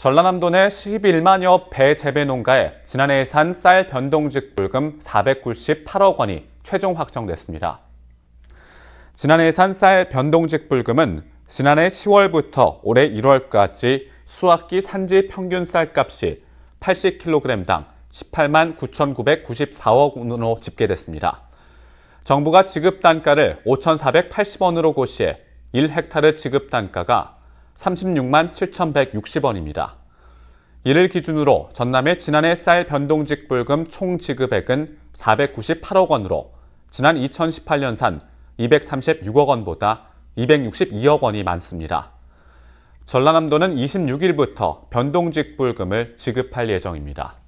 전라남도 내 11만여 배 재배 농가에 지난해 예산 쌀 변동직 불금 498억 원이 최종 확정됐습니다. 지난해 예산 쌀 변동직 불금은 지난해 10월부터 올해 1월까지 수확기 산지 평균 쌀값이 80kg당 18만 9,994억 원으로 집계됐습니다. 정부가 지급 단가를 5,480원으로 고시해 1헥타르 지급 단가가 36만 7,160원입니다. 이를 기준으로 전남의 지난해 쌀 변동직 불금 총 지급액은 498억 원으로 지난 2018년산 236억 원보다 262억 원이 많습니다. 전라남도는 26일부터 변동직 불금을 지급할 예정입니다.